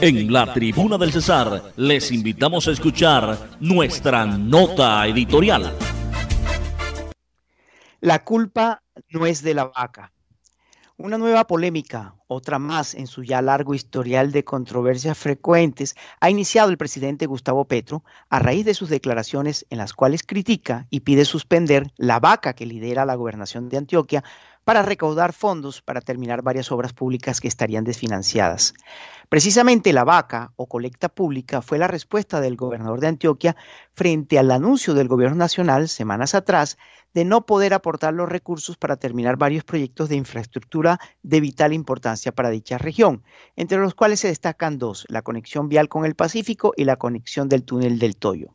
En la tribuna del César les invitamos a escuchar nuestra nota editorial. La culpa no es de la vaca. Una nueva polémica, otra más en su ya largo historial de controversias frecuentes, ha iniciado el presidente Gustavo Petro a raíz de sus declaraciones en las cuales critica y pide suspender la vaca que lidera la gobernación de Antioquia para recaudar fondos para terminar varias obras públicas que estarían desfinanciadas. Precisamente la vaca o colecta pública fue la respuesta del gobernador de Antioquia frente al anuncio del gobierno nacional semanas atrás de no poder aportar los recursos para terminar varios proyectos de infraestructura de vital importancia para dicha región, entre los cuales se destacan dos, la conexión vial con el Pacífico y la conexión del túnel del Toyo.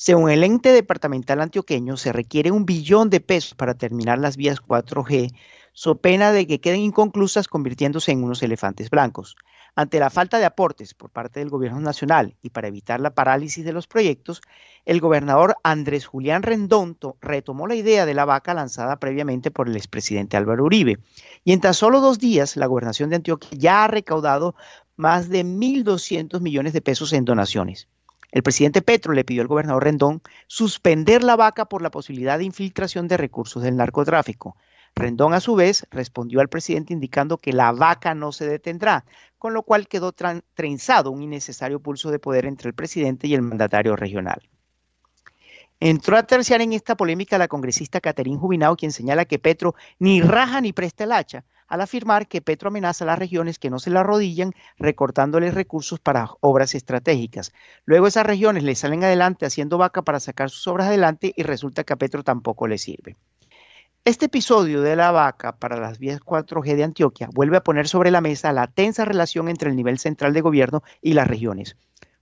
Según el ente departamental antioqueño, se requiere un billón de pesos para terminar las vías 4G, so pena de que queden inconclusas convirtiéndose en unos elefantes blancos. Ante la falta de aportes por parte del gobierno nacional y para evitar la parálisis de los proyectos, el gobernador Andrés Julián Rendonto retomó la idea de la vaca lanzada previamente por el expresidente Álvaro Uribe. Y en tan solo dos días, la gobernación de Antioquia ya ha recaudado más de 1.200 millones de pesos en donaciones. El presidente Petro le pidió al gobernador Rendón suspender la vaca por la posibilidad de infiltración de recursos del narcotráfico. Rendón, a su vez, respondió al presidente indicando que la vaca no se detendrá, con lo cual quedó trenzado un innecesario pulso de poder entre el presidente y el mandatario regional. Entró a terciar en esta polémica la congresista Caterín Jubinao, quien señala que Petro ni raja ni presta el hacha, al afirmar que Petro amenaza a las regiones que no se la arrodillan, recortándoles recursos para obras estratégicas. Luego esas regiones le salen adelante haciendo vaca para sacar sus obras adelante y resulta que a Petro tampoco le sirve. Este episodio de la vaca para las vías 4G de Antioquia vuelve a poner sobre la mesa la tensa relación entre el nivel central de gobierno y las regiones.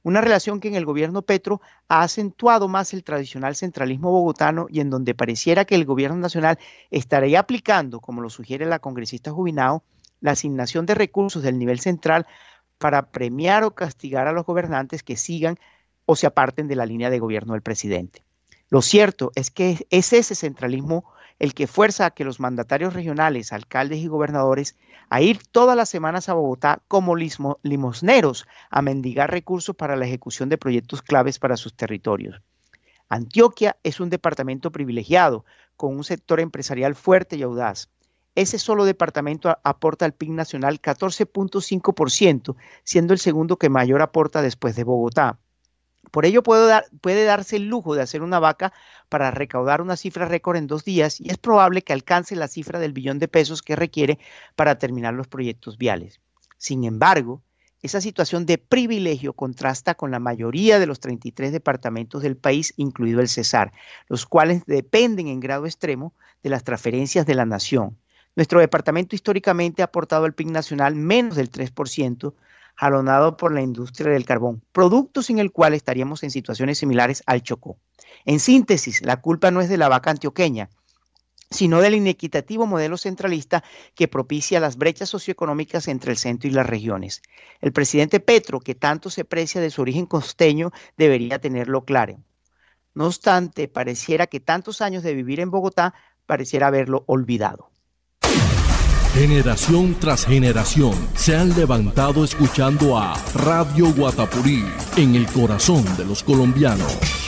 Una relación que en el gobierno Petro ha acentuado más el tradicional centralismo bogotano y en donde pareciera que el gobierno nacional estaría aplicando, como lo sugiere la congresista Jubinao, la asignación de recursos del nivel central para premiar o castigar a los gobernantes que sigan o se aparten de la línea de gobierno del presidente. Lo cierto es que es ese centralismo el que fuerza a que los mandatarios regionales, alcaldes y gobernadores a ir todas las semanas a Bogotá como limosneros a mendigar recursos para la ejecución de proyectos claves para sus territorios. Antioquia es un departamento privilegiado, con un sector empresarial fuerte y audaz. Ese solo departamento aporta al PIB nacional 14.5%, siendo el segundo que mayor aporta después de Bogotá. Por ello puede, darse el lujo de hacer una vaca para recaudar una cifra récord en dos días y es probable que alcance la cifra del billón de pesos que requiere para terminar los proyectos viales. Sin embargo, esa situación de privilegio contrasta con la mayoría de los 33 departamentos del país, incluido el Cesar, los cuales dependen en grado extremo de las transferencias de la nación. Nuestro departamento históricamente ha aportado al PIB nacional menos del 3%, jalonado por la industria del carbón, producto sin el cual estaríamos en situaciones similares al Chocó. En síntesis, la culpa no es de la vaca antioqueña, sino del inequitativo modelo centralista que propicia las brechas socioeconómicas entre el centro y las regiones. El presidente Petro, que tanto se precia de su origen costeño, debería tenerlo claro. No obstante, pareciera que tantos años de vivir en Bogotá pareciera haberlo olvidado. Generación tras generación se han levantado escuchando a Radio Guatapurí en el corazón de los colombianos.